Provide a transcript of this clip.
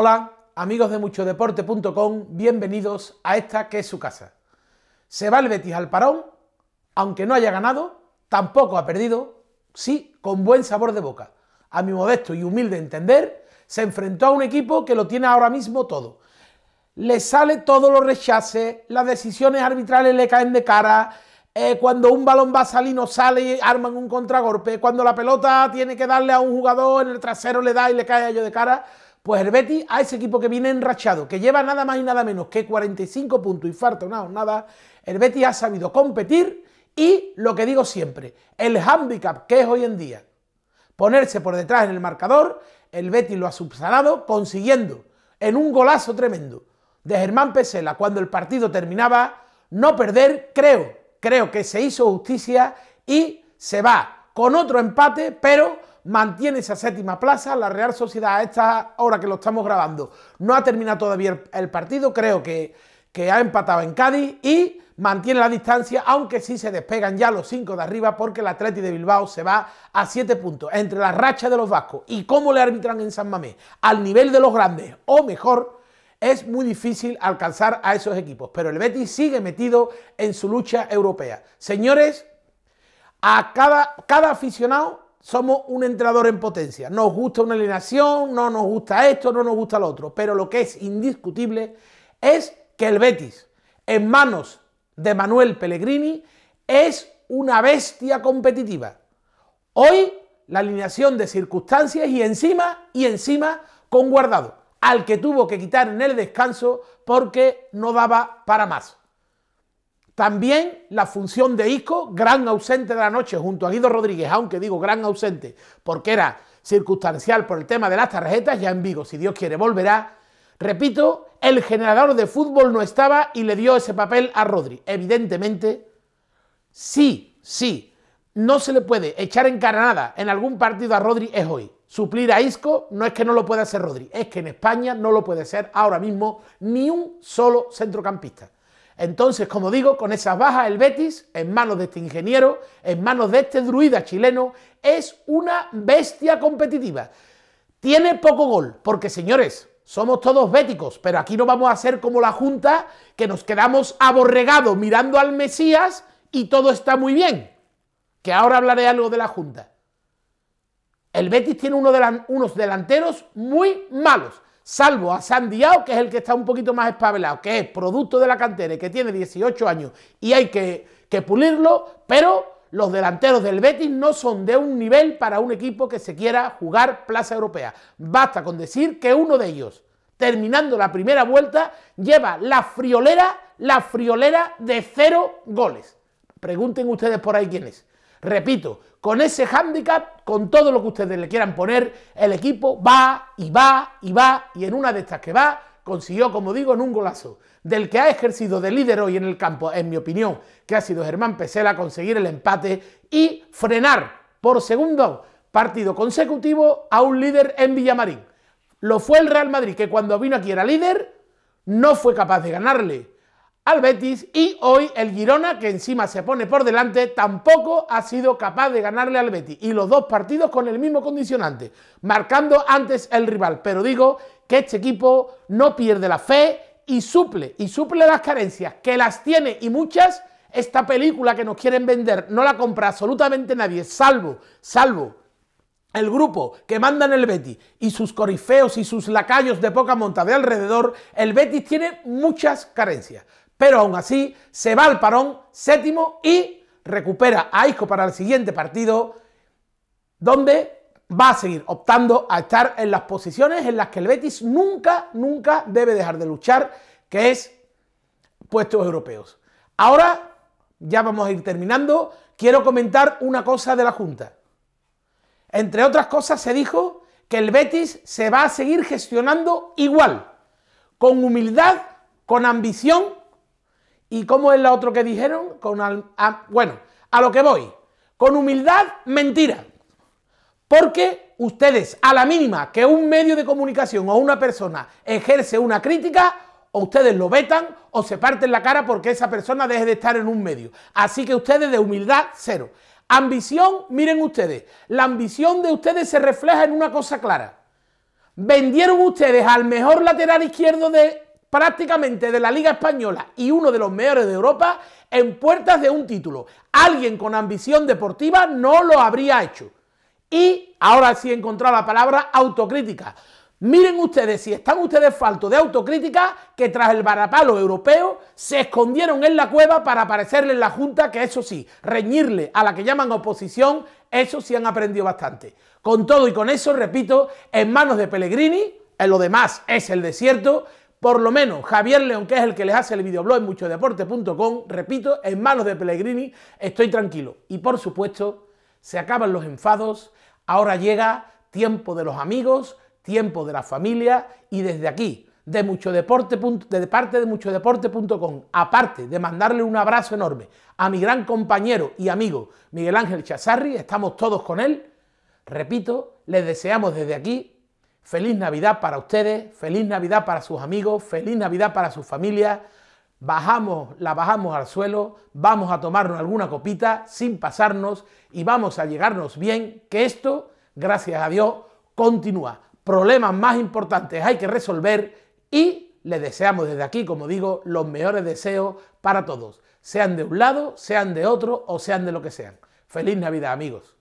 Hola, amigos de muchodeporte.com, bienvenidos a esta que es su casa. Se va el Betis al parón, aunque no haya ganado, tampoco ha perdido, sí, con buen sabor de boca. A mi modesto y humilde entender, se enfrentó a un equipo que lo tiene ahora mismo todo. Le sale todo lo rechace, las decisiones arbitrales le caen de cara, eh, cuando un balón va a salir no sale, arman un contragolpe, cuando la pelota tiene que darle a un jugador en el trasero le da y le cae a ellos de cara. Pues el Betis a ese equipo que viene enrachado, que lleva nada más y nada menos que 45 puntos y falta una nada, el Betis ha sabido competir y lo que digo siempre, el handicap que es hoy en día, ponerse por detrás en el marcador, el Betis lo ha subsanado consiguiendo en un golazo tremendo de Germán Pesela cuando el partido terminaba no perder, creo, creo que se hizo justicia y se va con otro empate, pero mantiene esa séptima plaza. La Real Sociedad a esta hora que lo estamos grabando no ha terminado todavía el, partido, creo que, que ha empatado en Cádiz y mantiene la distancia, aunque sí se despegan ya los cinco de arriba porque el Atleti de Bilbao se va a siete puntos entre la racha de los vascos y cómo le arbitran en San Mamés al nivel de los grandes o mejor. Es muy difícil alcanzar a esos equipos, pero el Betis sigue metido en su lucha europea. Señores, a cada, cada aficionado somos un entrador en potencia. Nos gusta una alineación, no nos gusta esto, no nos gusta lo otro. Pero lo que es indiscutible es que el Betis, en manos de Manuel Pellegrini, es una bestia competitiva. Hoy la alineación de circunstancias y encima, y encima con guardado, al que tuvo que quitar en el descanso porque no daba para más. También la función de Isco, gran ausente de la noche junto a Guido Rodríguez, aunque digo gran ausente porque era circunstancial por el tema de las tarjetas, ya en Vigo, si Dios quiere, volverá. Repito, el generador de fútbol no estaba y le dio ese papel a Rodri. Evidentemente, sí, sí, no se le puede echar en en algún partido a Rodri es hoy. Suplir a Isco no es que no lo pueda hacer Rodri, es que en España no lo puede hacer ahora mismo ni un solo centrocampista. Entonces, como digo, con esas bajas, el Betis, en manos de este ingeniero, en manos de este druida chileno, es una bestia competitiva. Tiene poco gol, porque señores, somos todos béticos, pero aquí no vamos a ser como la Junta, que nos quedamos aborregados mirando al Mesías y todo está muy bien. Que ahora hablaré algo de la Junta. El Betis tiene unos delanteros muy malos salvo a Sandiao, que es el que está un poquito más espabelado, que es producto de la cantera y que tiene 18 años y hay que, que pulirlo, pero los delanteros del Betis no son de un nivel para un equipo que se quiera jugar Plaza Europea. Basta con decir que uno de ellos, terminando la primera vuelta, lleva la friolera, la friolera de cero goles. Pregunten ustedes por ahí quién es. Repito, con ese hándicap, con todo lo que ustedes le quieran poner, el equipo va y va y va y en una de estas que va consiguió, como digo, en un golazo del que ha ejercido de líder hoy en el campo, en mi opinión, que ha sido Germán Pesela, conseguir el empate y frenar por segundo partido consecutivo a un líder en Villamarín. Lo fue el Real Madrid, que cuando vino aquí era líder, no fue capaz de ganarle al Betis y hoy el Girona, que encima se pone por delante, tampoco ha sido capaz de ganarle al Betis. Y los dos partidos con el mismo condicionante, marcando antes el rival. Pero digo que este equipo no pierde la fe y suple, y suple las carencias, que las tiene y muchas. Esta película que nos quieren vender no la compra absolutamente nadie, salvo, salvo el grupo que mandan el Betis y sus corifeos y sus lacayos de poca monta de alrededor, el Betis tiene muchas carencias. Pero aún así se va al parón séptimo y recupera a Isco para el siguiente partido, donde va a seguir optando a estar en las posiciones en las que el Betis nunca, nunca debe dejar de luchar, que es puestos europeos. Ahora ya vamos a ir terminando. Quiero comentar una cosa de la Junta. Entre otras cosas se dijo que el Betis se va a seguir gestionando igual, con humildad, con ambición ¿Y cómo es la otro que dijeron? Con bueno, a lo que voy. Con humildad, mentira. Porque ustedes, a la mínima que un medio de comunicación o una persona ejerce una crítica, o ustedes lo vetan o se parten la cara porque esa persona deje de estar en un medio. Así que ustedes de humildad, cero. Ambición, miren ustedes, la ambición de ustedes se refleja en una cosa clara. Vendieron ustedes al mejor lateral izquierdo de prácticamente de la Liga Española y uno de los mejores de Europa en puertas de un título. Alguien con ambición deportiva no lo habría hecho. Y ahora sí he encontrado la palabra autocrítica. Miren ustedes, si están ustedes faltos de autocrítica, que tras el varapalo europeo se escondieron en la cueva para aparecerle en la Junta, que eso sí, reñirle a la que llaman oposición, eso sí han aprendido bastante. Con todo y con eso, repito, en manos de Pellegrini, en lo demás es el desierto, por lo menos Javier León, que es el que les hace el videoblog en muchodeporte.com, repito, en manos de Pellegrini estoy tranquilo. Y por supuesto, se acaban los enfados, ahora llega tiempo de los amigos, tiempo de la familia y desde aquí, de, parte de muchodeporte.com, aparte de mandarle un abrazo enorme a mi gran compañero y amigo Miguel Ángel Chazarri, estamos todos con él, repito, les deseamos desde aquí Feliz Navidad para ustedes, feliz Navidad para sus amigos, feliz Navidad para sus familias. Bajamos, la bajamos al suelo, vamos a tomarnos alguna copita sin pasarnos y vamos a llegarnos bien, que esto, gracias a Dios, continúa. Problemas más importantes hay que resolver y les deseamos desde aquí, como digo, los mejores deseos para todos, sean de un lado, sean de otro o sean de lo que sean. Feliz Navidad amigos.